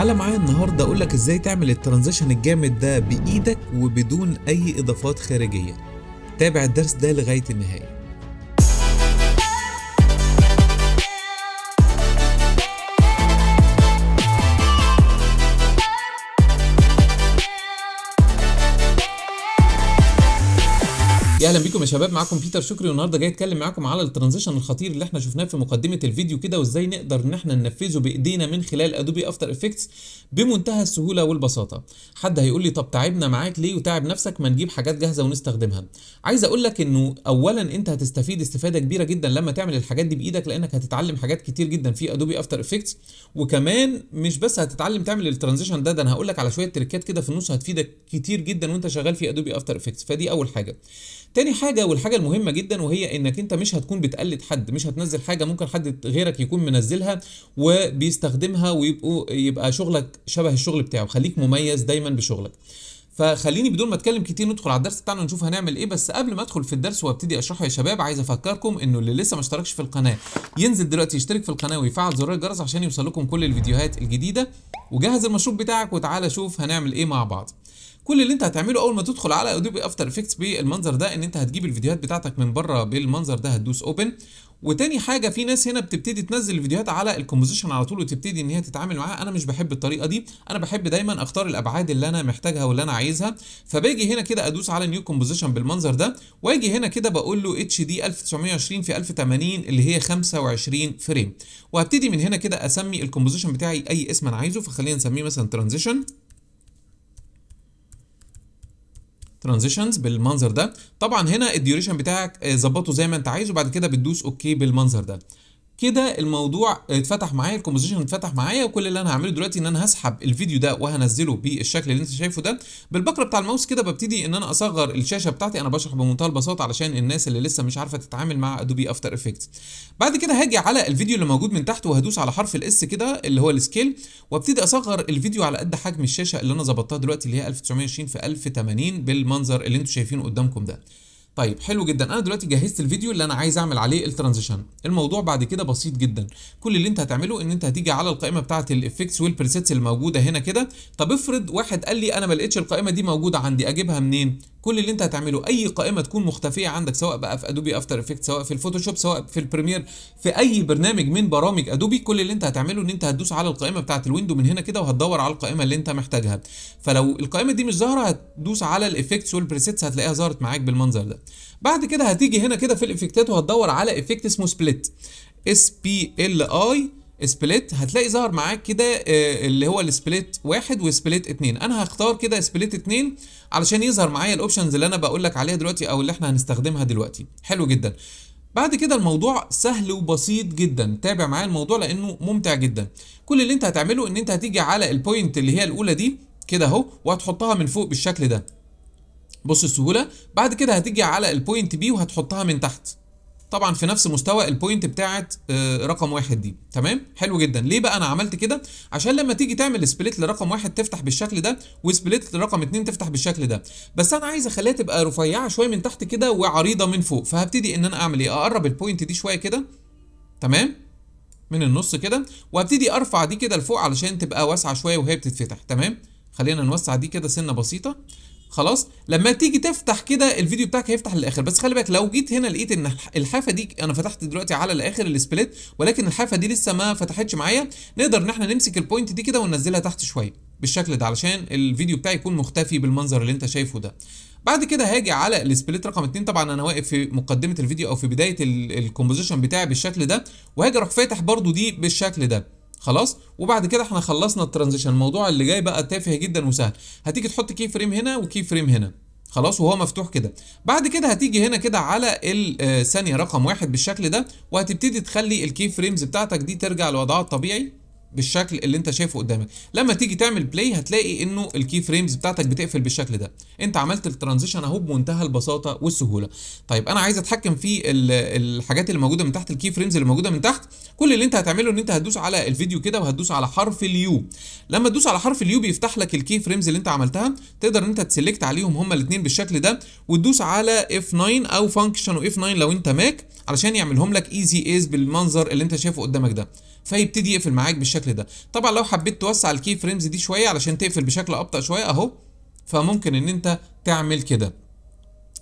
تعالى معايا النهارده اقول لك ازاي تعمل الترانزيشن الجامد ده بايدك وبدون اي اضافات خارجيه تابع الدرس ده لغايه النهايه بيكم يا شباب معاكم بيتر شكري والنهارده جاي اتكلم معاكم على الترانزيشن الخطير اللي احنا شفناه في مقدمه الفيديو كده وازاي نقدر ان احنا ننفذه بايدينا من خلال ادوبي افتر افكتس بمنتهى السهوله والبساطه حد هيقول لي طب تعبنا معاك ليه وتعب نفسك ما نجيب حاجات جاهزه ونستخدمها عايز اقول لك انه اولا انت هتستفيد استفاده كبيره جدا لما تعمل الحاجات دي بايدك لانك هتتعلم حاجات كتير جدا في ادوبي افتر افكتس وكمان مش بس هتتعلم تعمل الترانزيشن ده ده انا هقول لك على شويه تريكات كده في النص هتفيدك كتير جدا وانت شغال في ادوبي افتر افكتس فدي اول حاجه تاني حاجه والحاجه المهمه جدا وهي انك انت مش هتكون بتقلد حد مش هتنزل حاجه ممكن حد غيرك يكون منزلها وبيستخدمها ويبقوا يبقى شغلك شبه الشغل بتاعه خليك مميز دايما بشغلك فخليني بدون ما اتكلم كتير ندخل على الدرس بتاعنا ونشوف هنعمل ايه بس قبل ما ادخل في الدرس وابتدي اشرحه يا شباب عايز افكركم انه اللي لسه ما اشتركش في القناه ينزل دلوقتي يشترك في القناه ويفعل زرار الجرس عشان يوصل لكم كل الفيديوهات الجديده وجهز المشروب بتاعك وتعالى شوف هنعمل ايه مع بعض كل اللي انت هتعمله اول ما تدخل على ادوبي افتر افكتس بالمنظر ده ان انت هتجيب الفيديوهات بتاعتك من بره بالمنظر ده هتدوس اوبن وتاني حاجه في ناس هنا بتبتدي تنزل الفيديوهات على الكومبوزيشن على طول وتبتدي ان هي تتعامل معاها انا مش بحب الطريقه دي انا بحب دايما اختار الابعاد اللي انا محتاجها واللي انا عايزها فباجي هنا كده ادوس على نيو كومبوزيشن بالمنظر ده واجي هنا كده بقول له اتش دي 1920 في 1080 اللي هي 25 فريم وهبتدي من هنا كده اسمي الكومبوزيشن بتاعي اي اسم انا عايزه فخلينا نسميه مثلا ترانزيشن ترانزيشنز بالمنظر ده طبعا هنا الديوريشن بتاعك آه، ظبطه زي ما انت عايزه وبعد كده بتدوس اوكي بالمنظر ده كده الموضوع اتفتح معايا الكومبوزيشن اتفتح معايا وكل اللي انا هعمله دلوقتي ان انا هسحب الفيديو ده وهنزله بالشكل اللي انت شايفه ده بالبكره بتاع الماوس كده ببتدي ان انا اصغر الشاشه بتاعتي انا بشرح بمنتهى البساطه علشان الناس اللي لسه مش عارفه تتعامل مع ادوبي افتر افكتس بعد كده هاجي على الفيديو اللي موجود من تحت وهدوس على حرف الاس كده اللي هو السكيل وابتدي اصغر الفيديو على قد حجم الشاشه اللي انا ظبطتها دلوقتي اللي هي 1920 في 1080 بالمنظر اللي انتوا شايفينه قدامكم ده طيب حلو جدا انا دلوقتي جهزت الفيديو اللي انا عايز اعمل عليه الترانزيشن الموضوع بعد كده بسيط جدا كل اللي انت هتعمله ان انت هتيجي على القائمه بتاعه الايفكتس والبريسيتس الموجوده هنا كده طب افرض واحد قال لي انا ما لقيتش القائمه دي موجوده عندي اجيبها منين كل اللي انت هتعمله اي قائمه تكون مختفيه عندك سواء بقى في ادوبي افتر افكت سواء في الفوتوشوب سواء في البريمير في اي برنامج من برامج ادوبي كل اللي انت هتعمله ان انت هتدوس على القائمه بتاعه الويندو من هنا كده وهتدور على القائمه اللي انت محتاجها فلو القائمه دي مش ظاهره هتدوس على الافكتس والبريسيتس هتلاقيها ظهرت معاك بالمنظر ده بعد كده هتيجي هنا كده في الافكتات وهتدور على افكت اسمه سبليت اس بي ال اي سبليت هتلاقي ظهر معاك كده آه، اللي هو السبليت واحد وسبليت اتنين انا هختار كده سبليت اتنين علشان يظهر معايا الاوبشنز اللي انا بقول لك عليها دلوقتي او اللي احنا هنستخدمها دلوقتي حلو جدا بعد كده الموضوع سهل وبسيط جدا تابع معايا الموضوع لانه ممتع جدا كل اللي انت هتعمله ان انت هتيجي على البوينت اللي هي الاولى دي كده اهو وهتحطها من فوق بالشكل ده بص السهوله بعد كده هتيجي على البوينت بي وهتحطها من تحت طبعا في نفس مستوى البوينت بتاعه آه، رقم واحد دي تمام حلو جدا ليه بقى انا عملت كده عشان لما تيجي تعمل سبليت لرقم واحد تفتح بالشكل ده وسبليت لرقم اتنين تفتح بالشكل ده بس انا عايز اخليها تبقى رفيعه شويه من تحت كده وعريضه من فوق فهبتدي ان انا اعمل ايه اقرب البوينت دي شويه كده تمام من النص كده وابتدي ارفع دي كده لفوق علشان تبقى واسعه شويه وهي بتتفتح تمام خلينا نوسع دي كده سنه بسيطه خلاص لما تيجي تفتح كده الفيديو بتاعك هيفتح للاخر بس خلي بالك لو جيت هنا لقيت ان الحافه دي انا فتحت دلوقتي على الاخر السبليت ولكن الحافه دي لسه ما فتحتش معايا نقدر ان احنا نمسك البوينت دي كده وننزلها تحت شويه بالشكل ده علشان الفيديو بتاعي يكون مختفي بالمنظر اللي انت شايفه ده بعد كده هاجي على السبليت رقم 2 طبعا انا واقف في مقدمه الفيديو او في بدايه الكومبوزيشن بتاعي بالشكل ده وهاجي اروح فاتح برده دي بالشكل ده خلاص وبعد كده احنا خلصنا الترانزيشن الموضوع اللي جاي بقى تافه جدا وسهل هتيجي تحط كي فريم هنا وكي فريم هنا خلاص وهو مفتوح كده بعد كده هتيجي هنا كده على الثانيه آه، رقم واحد بالشكل ده وهتبتدي تخلي الكي فريمز بتاعتك دي ترجع لوضعها الطبيعي بالشكل اللي انت شايفه قدامك لما تيجي تعمل بلاي هتلاقي انه الكي فريمز بتاعتك بتقفل بالشكل ده انت عملت الترانزيشن اهو بمنتهى البساطه والسهوله طيب انا عايز اتحكم في الحاجات اللي موجوده من تحت الكي فريمز اللي موجوده من تحت كل اللي انت هتعمله ان انت هتدوس على الفيديو كده وهتدوس على حرف اليو لما تدوس على حرف اليو بيفتح لك الكي فريمز اللي انت عملتها تقدر ان انت تسلكت عليهم هما الاثنين بالشكل ده وتدوس على اف 9 او فانكشن واف 9 لو انت ماك علشان يعملهم لك ايزي ايز بالمنظر اللي انت شايفه قدامك ده فيبتدي يقفل معاك بالشكل ده طبعا لو حبيت توسع الكي فريمز دي شويه علشان تقفل بشكل ابطا شويه اهو فممكن ان انت تعمل كده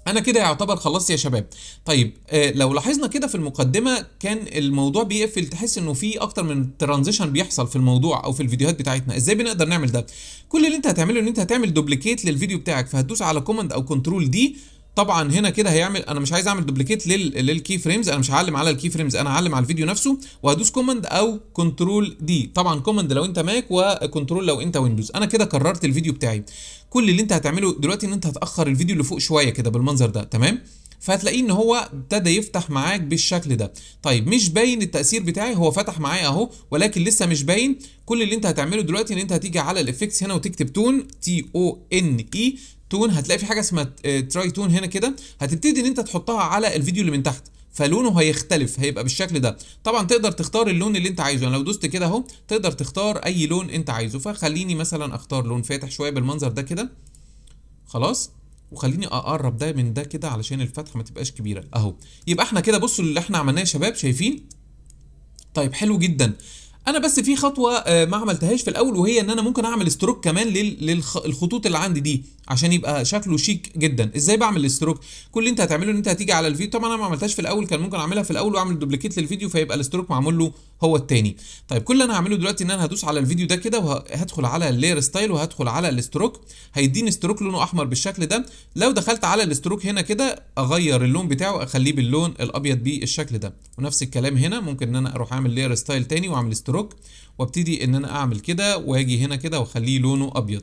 انا كده يعتبر خلصت يا شباب طيب آه لو لاحظنا كده في المقدمه كان الموضوع بيقفل تحس انه في اكتر من ترانزيشن بيحصل في الموضوع او في الفيديوهات بتاعتنا ازاي بنقدر نعمل ده كل اللي انت هتعمله ان انت هتعمل دوبليكيت للفيديو بتاعك فهتدوس على كوماند او كنترول دي طبعا هنا كده هيعمل انا مش عايز اعمل دوبليكيت لل... للكي فريمز انا مش هعلم على الكي فريمز انا هعلم على الفيديو نفسه وهدوس كوماند او كنترول دي طبعا كوماند لو انت ماك وكنترول لو انت ويندوز انا كده كررت الفيديو بتاعي كل اللي انت هتعمله دلوقتي ان انت هتاخر الفيديو اللي فوق شويه كده بالمنظر ده تمام فهتلاقيه ان هو ابتدى يفتح معاك بالشكل ده طيب مش باين التاثير بتاعي هو فتح معايا اهو ولكن لسه مش باين كل اللي انت هتعمله دلوقتي ان انت هتيجي على الافكتس هنا وتكتب تون تي او ان اي تون هتلاقي في حاجه اسمها تراي آه، تون هنا كده هتبتدي ان انت تحطها على الفيديو اللي من تحت فلونه هيختلف هيبقى بالشكل ده طبعا تقدر تختار اللون اللي انت عايزه انا يعني لو دوست كده اهو تقدر تختار اي لون انت عايزه فخليني مثلا اختار لون فاتح شويه بالمنظر ده كده خلاص وخليني اقرب ده من ده كده علشان الفتحه ما تبقاش كبيره اهو يبقى احنا كده بصوا اللي احنا عملناه يا شباب شايفين طيب حلو جدا انا بس في خطوه آه، ما عملتهاش في الاول وهي ان انا ممكن اعمل ستروك كمان للخطوط اللي عندي دي عشان يبقى شكله شيك جدا ازاي بعمل الستروك كل اللي انت هتعمله ان انت هتيجي على الفيديو طبعا انا ما عملتهاش في الاول كان ممكن اعملها في الاول واعمل دوبليكيت للفيديو فيبقى الستروك معمول له هو الثاني طيب كل اللي انا هعمله دلوقتي ان انا هدوس على الفيديو ده كده وهدخل على اللير ستايل وهدخل على الستروك هيديني ستروك لونه احمر بالشكل ده لو دخلت على الستروك هنا كده اغير اللون بتاعه اخليه باللون الابيض بالشكل ده ونفس الكلام هنا ممكن ان انا اروح اعمل لير ستايل ثاني واعمل استروك الروك وابتدي ان انا اعمل كده واجي هنا كده واخليه لونه ابيض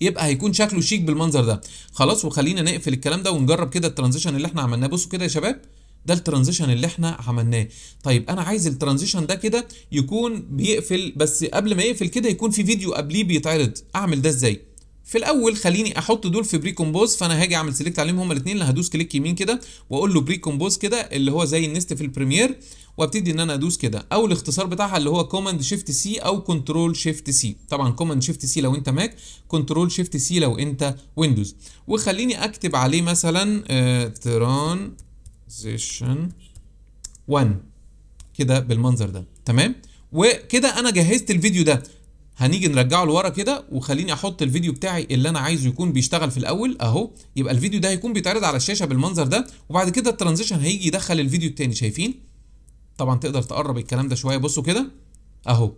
يبقى هيكون شكله شيك بالمنظر ده خلاص وخلينا نقفل الكلام ده ونجرب كده الترانزيشن اللي احنا عملناه بصوا كده يا شباب ده الترانزيشن اللي احنا عملناه طيب انا عايز الترانزيشن ده كده يكون بيقفل بس قبل ما يقفل كده يكون في فيديو قبليه بيتعرض اعمل ده ازاي في الاول خليني احط دول في بري كومبوز فانا هاجي اعمل سيلكت عليهم هما الاثنين اللي هدوس كليك يمين كده واقول له بري كومبوز كده اللي هو زي النست في البريمير وابتدي ان انا ادوس كده او الاختصار بتاعها اللي هو كوماند شيفت سي او كنترول شيفت سي طبعا كوماند شيفت سي لو انت ماك كنترول شيفت سي لو انت ويندوز وخليني اكتب عليه مثلا ترانزيشن آه، 1 كده بالمنظر ده تمام وكده انا جهزت الفيديو ده هنيجي نرجعه لورا كده وخليني احط الفيديو بتاعي اللي انا عايزه يكون بيشتغل في الاول اهو يبقى الفيديو ده هيكون بيتعرض على الشاشه بالمنظر ده وبعد كده الترانزيشن هيجي يدخل الفيديو التاني شايفين طبعا تقدر تقرب الكلام ده شويه بصوا كده اهو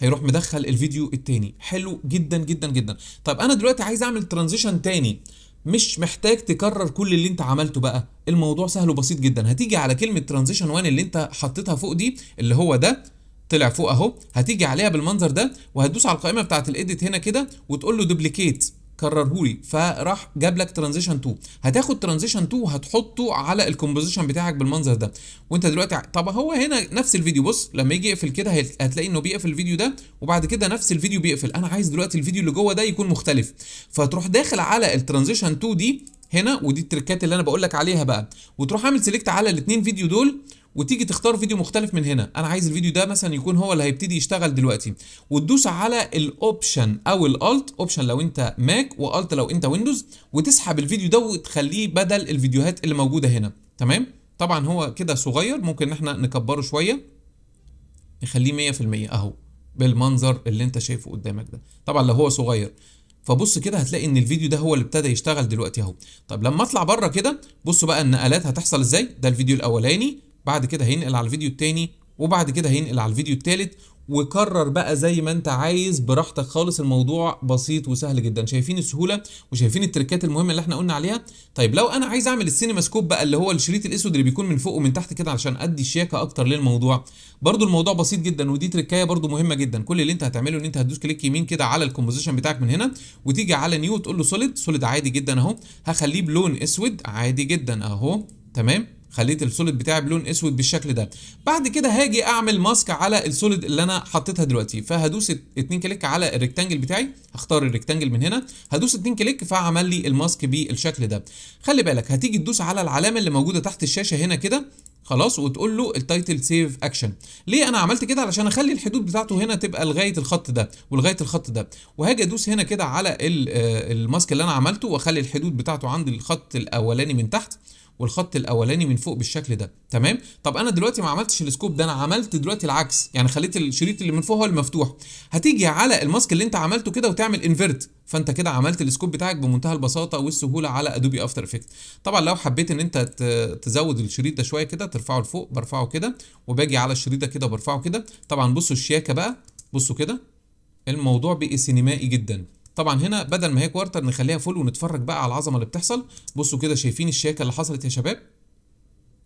هيروح مدخل الفيديو التاني حلو جدا جدا جدا طيب انا دلوقتي عايز اعمل ترانزيشن تاني مش محتاج تكرر كل اللي انت عملته بقى الموضوع سهل وبسيط جدا هتيجي على كلمه ترانزيشن 1 اللي انت حطيتها فوق دي اللي هو ده طلع فوق اهو هتيجي عليها بالمنظر ده وهتدوس على القائمه بتاعه الايديت هنا كده وتقول له دوبليكيت كررهولي فراح جاب لك ترانزيشن 2 هتاخد ترانزيشن 2 وهتحطه على الكومبوزيشن بتاعك بالمنظر ده وانت دلوقتي طب هو هنا نفس الفيديو بص لما يجي يقفل كده هتلاقي انه بيقفل الفيديو ده وبعد كده نفس الفيديو بيقفل انا عايز دلوقتي الفيديو اللي جوه ده يكون مختلف فتروح داخل على الترانزيشن 2 دي هنا ودي التركات اللي انا بقول لك عليها بقى وتروح عامل سيلكت على الاثنين فيديو دول وتيجي تختار فيديو مختلف من هنا انا عايز الفيديو ده مثلا يكون هو اللي هيبتدي يشتغل دلوقتي وتدوس على الاوبشن او الالت اوبشن لو انت ماك والت لو انت ويندوز وتسحب الفيديو ده وتخليه بدل الفيديوهات اللي موجوده هنا تمام طبعا هو كده صغير ممكن احنا نكبره شويه نخليه 100% اهو بالمنظر اللي انت شايفه قدامك ده طبعا لو هو صغير فبص كده هتلاقي ان الفيديو ده هو اللي ابتدى يشتغل دلوقتي اهو طب لما اطلع بره كده بصوا بقى النقلات هتحصل ازاي ده الفيديو الاولاني بعد كده هينقل على الفيديو التاني وبعد كده هينقل على الفيديو التالت وكرر بقى زي ما انت عايز براحتك خالص الموضوع بسيط وسهل جدا شايفين السهوله وشايفين التركات المهمه اللي احنا قلنا عليها طيب لو انا عايز اعمل السينما سكوب بقى اللي هو الشريط الاسود اللي بيكون من فوق ومن تحت كده علشان ادي شياكه اكتر للموضوع برضو الموضوع بسيط جدا ودي تركايه برضو مهمه جدا كل اللي انت هتعمله ان انت هتدوس كليك يمين كده على الكومبوزيشن بتاعك من هنا وتيجي على نيو وتقول له سوليد سوليد عادي جدا اهو هخليه بلون اسود عادي جدا اهو تمام خليت السوليد بتاعي بلون اسود بالشكل ده بعد كده هاجي اعمل ماسك على السوليد اللي انا حطيتها دلوقتي فهدوس اتنين كليك على الريكتانجل بتاعي هختار الريكتانجل من هنا هدوس اتنين كليك فعمل لي الماسك بالشكل ده خلي بالك هتيجي تدوس على العلامه اللي موجوده تحت الشاشه هنا كده خلاص وتقول له التايتل سيف اكشن ليه انا عملت كده علشان اخلي الحدود بتاعته هنا تبقى لغايه الخط ده ولغايه الخط ده وهاجي ادوس هنا كده على آه، الماسك اللي انا عملته واخلي الحدود بتاعته عند الخط الاولاني من تحت والخط الاولاني من فوق بالشكل ده تمام طب انا دلوقتي ما عملتش السكوب ده انا عملت دلوقتي العكس يعني خليت الشريط اللي من فوق هو المفتوح هتيجي على الماسك اللي انت عملته كده وتعمل انفيرت فانت كده عملت السكوب بتاعك بمنتهى البساطه والسهوله على ادوبي افتر افكت طبعا لو حبيت ان انت تزود الشريط ده شويه كده ترفعه لفوق برفعه كده وباجي على الشريط ده كده وبرفعه كده طبعا بصوا الشياكه بقى بصوا كده الموضوع بقي سينمائي جدا طبعا هنا بدل ما هي كوارتر نخليها فول ونتفرج بقى على العظمه اللي بتحصل بصوا كده شايفين الشياكه اللي حصلت يا شباب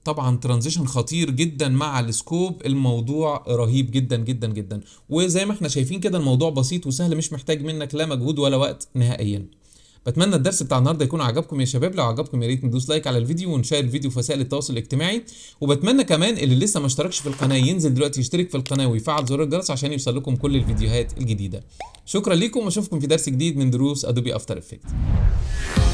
طبعا ترانزيشن خطير جدا مع السكوب الموضوع رهيب جدا جدا جدا وزي ما احنا شايفين كده الموضوع بسيط وسهل مش محتاج منك لا مجهود ولا وقت نهائيا بتمنى الدرس بتاع النهارده يكون عجبكم يا شباب لو عجبكم يا ريت ندوس لايك على الفيديو ونشير الفيديو في وسائل التواصل الاجتماعي وبتمنى كمان اللي لسه ما اشتركش في القناه ينزل دلوقتي يشترك في القناه ويفعل زر الجرس عشان يوصل لكم كل الفيديوهات الجديده شكرا ليكم واشوفكم في درس جديد من دروس ادوبي افتر افكت